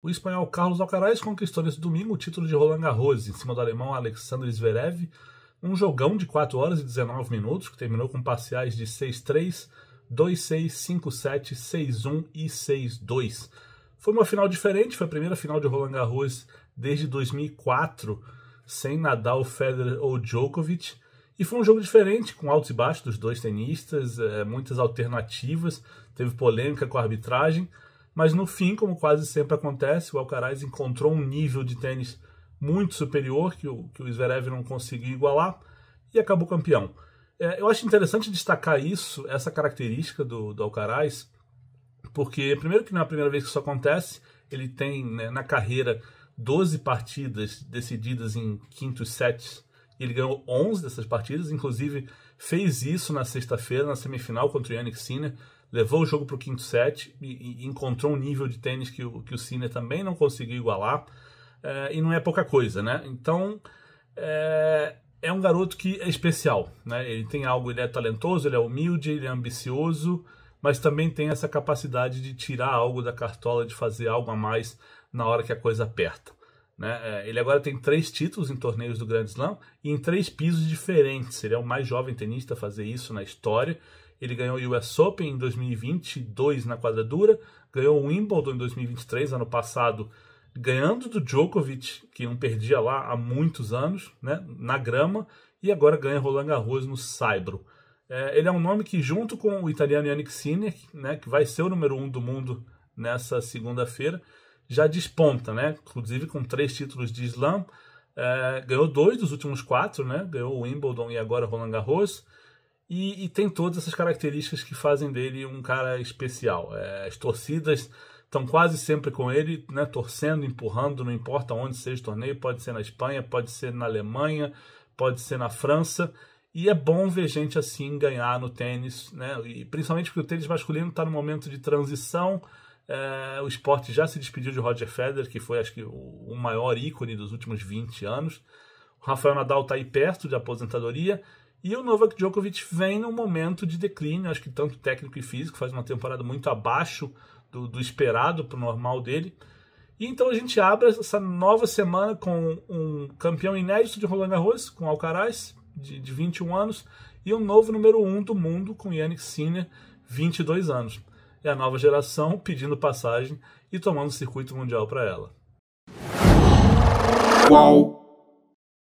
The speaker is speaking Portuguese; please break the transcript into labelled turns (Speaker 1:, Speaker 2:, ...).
Speaker 1: O espanhol Carlos Alcaraz conquistou nesse domingo o título de Roland Garros em cima do alemão Alexander Zverev, um jogão de 4 horas e 19 minutos que terminou com parciais de 6-3, 2-6, 5-7, 6-1 e 6-2. Foi uma final diferente, foi a primeira final de Roland Garros desde 2004, sem Nadal, Federer ou Djokovic. E foi um jogo diferente, com altos e baixos dos dois tenistas, eh, muitas alternativas, teve polêmica com a arbitragem, mas no fim, como quase sempre acontece, o Alcaraz encontrou um nível de tênis muito superior que o, que o Zverev não conseguiu igualar e acabou campeão. É, eu acho interessante destacar isso, essa característica do, do Alcaraz, porque primeiro que não é a primeira vez que isso acontece, ele tem né, na carreira 12 partidas decididas em quintos sets, e ele ganhou 11 dessas partidas, inclusive fez isso na sexta-feira, na semifinal contra o Yannick Sinner, levou o jogo para o quinto set e, e, encontrou um nível de tênis que o, que o Sinner também não conseguiu igualar, é, e não é pouca coisa, né? Então, é, é, um garoto que é especial, né? Ele tem algo, ele é talentoso, ele é humilde, ele é ambicioso, mas também tem essa capacidade de tirar algo da cartola, de fazer algo a mais na hora que a coisa aperta. Né? Eh, ele agora tem três títulos em torneios do Grand Slam e em três pisos diferentes. Ele é o mais jovem tenista a fazer isso na história. Ele ganhou o US Open em 2022 na quadradura, ganhou o Wimbledon em 2023, ano passado, ganhando do Djokovic, que não perdia lá há muitos anos, né, na grama, e agora ganha Roland Garros no Saibro. É, ele é um nome que, junto com o italiano Yannick Sinner, né, que vai ser o número um do mundo nessa segunda-feira, já desponta, né? Inclusive com três títulos de slam, é, ganhou dois dos últimos quatro, né? Ganhou o Wimbledon e agora Roland Garros. E, e, tem todas essas características que fazem dele um cara especial. É, as torcidas estão quase sempre com ele, né, torcendo, empurrando, não importa onde seja o torneio, pode ser na Espanha, pode ser na Alemanha, pode ser na França. E é bom ver gente assim ganhar no tênis, né? E principalmente porque o tênis masculino está no momento de transição. É, o esporte já se despediu de Roger Federer, que foi acho que o maior ícone dos últimos 20 anos. O Rafael Nadal está aí perto de aposentadoria e o Novak Djokovic vem num momento de declínio, acho que tanto técnico e físico, faz uma temporada muito abaixo do, do esperado para o normal dele. E então a gente abre essa nova semana com um campeão inédito de Roland Garros, com Alcaraz, de, de 21 anos, e um novo número 1 um do mundo, com Yannick Sinner, 22 anos. É a nova geração pedindo passagem e tomando o circuito mundial para ela. Qual?